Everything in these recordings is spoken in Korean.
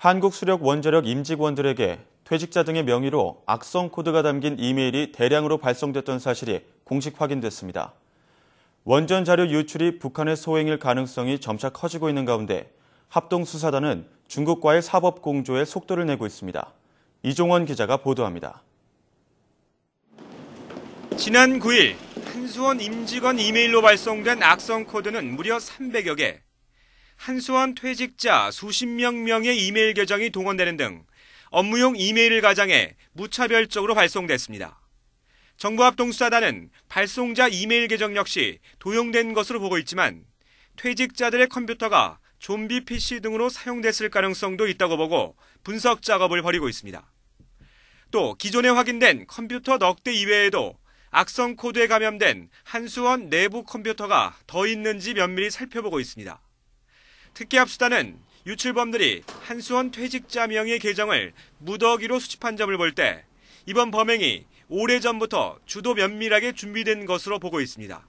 한국수력 원자력 임직원들에게 퇴직자 등의 명의로 악성 코드가 담긴 이메일이 대량으로 발송됐던 사실이 공식 확인됐습니다. 원전 자료 유출이 북한의 소행일 가능성이 점차 커지고 있는 가운데 합동수사단은 중국과의 사법 공조에 속도를 내고 있습니다. 이종원 기자가 보도합니다. 지난 9일 한수원 임직원 이메일로 발송된 악성 코드는 무려 300여 개. 한수원 퇴직자 수십 명 명의 이메일 계정이 동원되는 등 업무용 이메일을 가장해 무차별적으로 발송됐습니다. 정부 합동수사단은 발송자 이메일 계정 역시 도용된 것으로 보고 있지만 퇴직자들의 컴퓨터가 좀비 PC 등으로 사용됐을 가능성도 있다고 보고 분석 작업을 벌이고 있습니다. 또 기존에 확인된 컴퓨터 넉대 이외에도 악성 코드에 감염된 한수원 내부 컴퓨터가 더 있는지 면밀히 살펴보고 있습니다. 특기합수단은 유출범들이 한수원 퇴직자 명의 계정을 무더기로 수집한 점을 볼 때 이번 범행이 오래전부터 주도 면밀하게 준비된 것으로 보고 있습니다.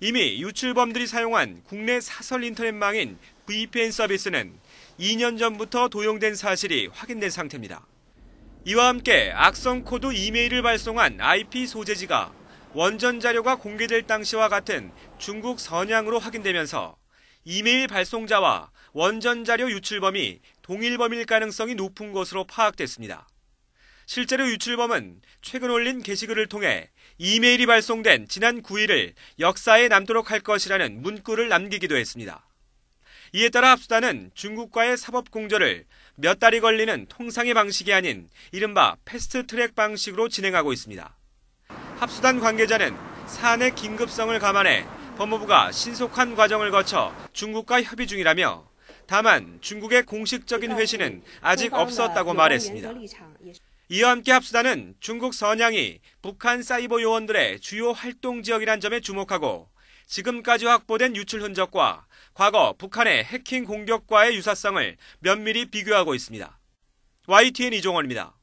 이미 유출범들이 사용한 국내 사설 인터넷망인 VPN 서비스는 2년 전부터 도용된 사실이 확인된 상태입니다. 이와 함께 악성 코드 이메일을 발송한 IP 소재지가 원전 자료가 공개될 당시와 같은 중국 선양으로 확인되면서 이메일 발송자와 원전 자료 유출범이 동일범일 가능성이 높은 것으로 파악됐습니다. 실제로 유출범은 최근 올린 게시글을 통해 이메일이 발송된 지난 9일을 역사에 남도록 할 것이라는 문구를 남기기도 했습니다. 이에 따라 합수단은 중국과의 사법 공조를 몇 달이 걸리는 통상의 방식이 아닌 이른바 패스트 트랙 방식으로 진행하고 있습니다. 합수단 관계자는 사안의 긴급성을 감안해 법무부가 신속한 과정을 거쳐 중국과 협의 중이라며 다만 중국의 공식적인 회신은 아직 없었다고 말했습니다. 이와 함께 합수단은 중국 선양이 북한 사이버 요원들의 주요 활동 지역이란 점에 주목하고 지금까지 확보된 유출 흔적과 과거 북한의 해킹 공격과의 유사성을 면밀히 비교하고 있습니다. YTN 이종원입니다.